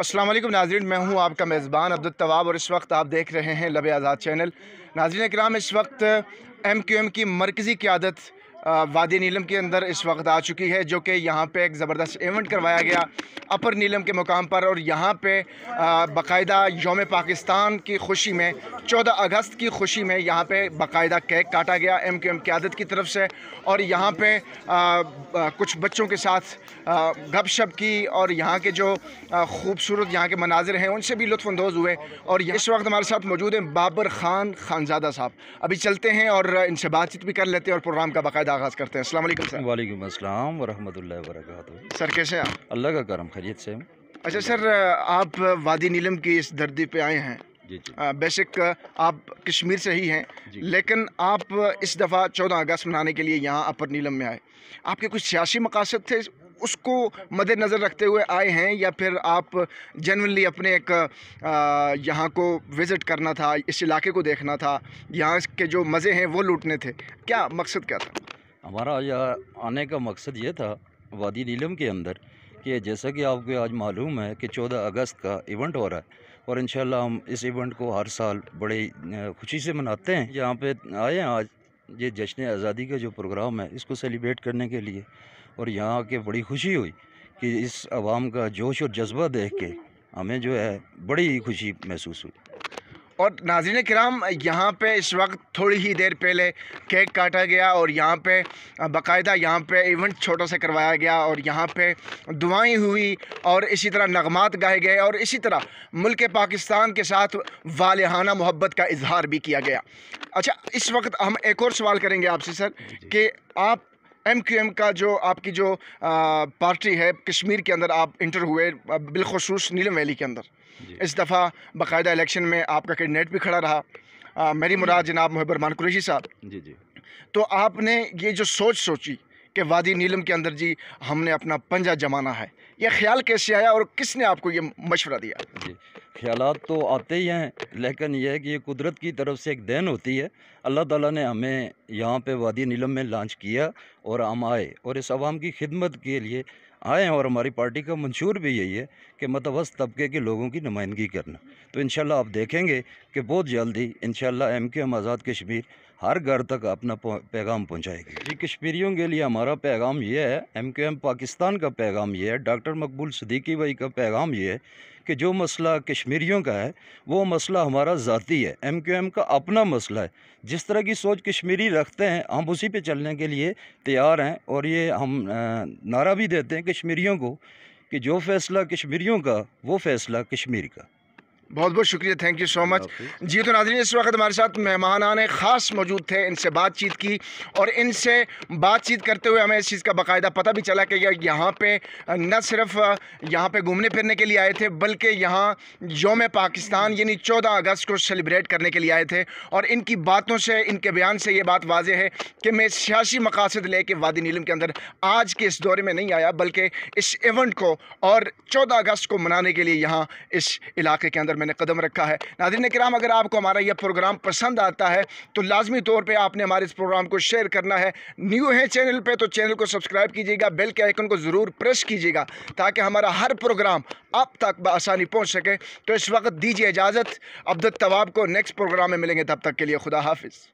असलम नाजरीन मैं हूं आपका मेज़बान अब्दुलतवाब और इस वक्त आप देख रहे हैं लब आज़ाद चैनल नाजरीन कराम इस वक्त एम क्यू एम की मरकज़ी क्यादत वादी नीलम के अंदर इस वक्त आ चुकी है जो कि यहाँ पे एक ज़बरदस्त इवेंट करवाया गया अपर नीलम के मुकाम पर और यहाँ पे बाकायदा योम पाकिस्तान की खुशी में 14 अगस्त की खुशी में यहाँ पे बाकायदा केक काटा गया एम क्यू एम क्यादत की तरफ से और यहाँ पे आ, आ, कुछ बच्चों के साथ शप की और यहाँ के जो खूबसूरत यहाँ के मनाजिर हैं उनसे भी लुफानंदोज़ हुए और इस वक्त हमारे साथ मौजूद हैं बाबर खान खानजादा साहब अभी चलते हैं और इनसे बातचीत भी कर लेते हैं और प्रोग्राम का बाकायदा का आगाज़ करते हैं असल सर वालेकुम अस्सलाम वरहमतुल्लाहि वबरकातुहू सर कैसे हैं आप अल्लाह का करम खैरियत से अच्छा सर आप वादी नीलम की इस धरती पे आए हैं जी जी बेशक आप कश्मीर से ही हैं लेकिन आप इस दफ़ा चौदह अगस्त मनाने के लिए यहाँ अपर नीलम में आए आपके कुछ सियासी मकासद थे उसको मद्दनज़र रखते हुए आए हैं या फिर आप जनरली अपने एक यहाँ को विज़िट करना था इस इलाके को देखना था यहाँ के जो मज़े हैं वो लूटने थे क्या मकसद क्या था हमारा यह आने का मकसद ये था वादी नीलम के अंदर कि जैसा कि आपको आज मालूम है कि 14 अगस्त का इवेंट हो रहा है और इन हम इस इवेंट को हर साल बड़े खुशी से मनाते हैं यहाँ पे आए हैं आज ये जश्न आज़ादी का जो प्रोग्राम है इसको सेलिब्रेट करने के लिए और यहाँ आके बड़ी खुशी हुई कि इस आवाम का जोश और जज्बा देख के हमें जो है बड़ी खुशी महसूस हुई और नाजरन कराम यहाँ पे इस वक्त थोड़ी ही देर पहले केक काटा गया और यहाँ पे बाकायदा यहाँ पे इवेंट छोटा सा करवाया गया और यहाँ पे दुआएं हुई और इसी तरह नगमात गाए गए और इसी तरह मुल्क पाकिस्तान के साथ वालहाना मोहब्बत का इजहार भी किया गया अच्छा इस वक्त हम एक और सवाल करेंगे आपसे सर कि आप एमक्यूएम का जो आपकी जो पार्टी है कश्मीर के अंदर आप इंटर हुए बिलखसूस नीलम वैली के अंदर इस दफ़ा बाकायदा इलेक्शन में आपका कैंडिडेट भी खड़ा रहा आ, मेरी मुराद जनाब मुहबर मान कुरेशी साहब जी जी तो आपने ये जो सोच सोची कि वादी नीलम के अंदर जी हमने अपना पंजा जमाना है ये ख्याल कैसे आया और किसने आपको ये मशवरा दिया जी ख्याल तो आते ही हैं लेकिन यह है कि ये कुदरत की तरफ से एक देन होती है अल्लाह ताला ने हमें यहाँ पे वादी नीलम में लॉन्च किया और हम आए और इस आवाम की खिदमत के लिए आए हैं और हमारी पार्टी का मंशूर भी यही है कि मतवस तबके के लोगों की नुमाइंदगी करना तो इन आप देखेंगे कि बहुत जल्दी इन एम के आज़ाद कश्मीर हर घर तक अपना पैगाम पहुंचाएगी जी कश्मीरियों के लिए हमारा पैगाम ये है एम क्यू एम पाकिस्तान का पैगाम ये है डॉक्टर मकबूल सदीकी भाई का पैगाम ये है कि जो मसला कश्मीरियों का है वो मसला हमारा ज़ाती है एम क्यू एम का अपना मसला है जिस तरह की सोच कश्मीरी रखते हैं हम उसी पे चलने के लिए तैयार हैं और ये हम नारा भी देते हैं कश्मीरियों को कि जो फ़ैसला कश्मीरियों का वो फ़ैसला कश्मीर का बहुत बहुत शुक्रिया थैंक यू सो मच जी तो नाजरीन इस वक्त हमारे साथ मेहमान आने ख़ास मौजूद थे इनसे बातचीत की और इनसे बातचीत करते हुए हमें इस चीज़ का बाकायदा पता भी चला कि यहाँ पे न सिर्फ यहाँ पे घूमने फिरने के लिए आए थे बल्कि यहाँ योम पाकिस्तान यानी चौदह अगस्त को सेलिब्रेट करने के लिए आए थे और इनकी बातों से इनके बयान से ये बात वाजह है कि मैं सियासी मकासद ले के वादी नीलम के अंदर आज के इस दौरे में नहीं आया बल्कि इस इवेंट को और चौदह अगस्त को मनाने के लिए यहाँ इस इलाके के अंदर मैंने कदम रखा है नादिन कराम अगर आपको हमारा यह प्रोग्राम पसंद आता है तो लाजमी तौर पर आपने हमारे इस प्रोग्राम को शेयर करना है न्यू है चैनल पर तो चैनल को सब्सक्राइब कीजिएगा बेल के आइकन को ज़रूर प्रेस कीजिएगा ताकि हमारा हर प्रोग्राम आप तक आसानी पहुँच सके तो इस वक्त दीजिए इजाज़त अब्दुल तवाब को नेक्स्ट प्रोग्राम में मिलेंगे तब तक के लिए खुदा हाफिज़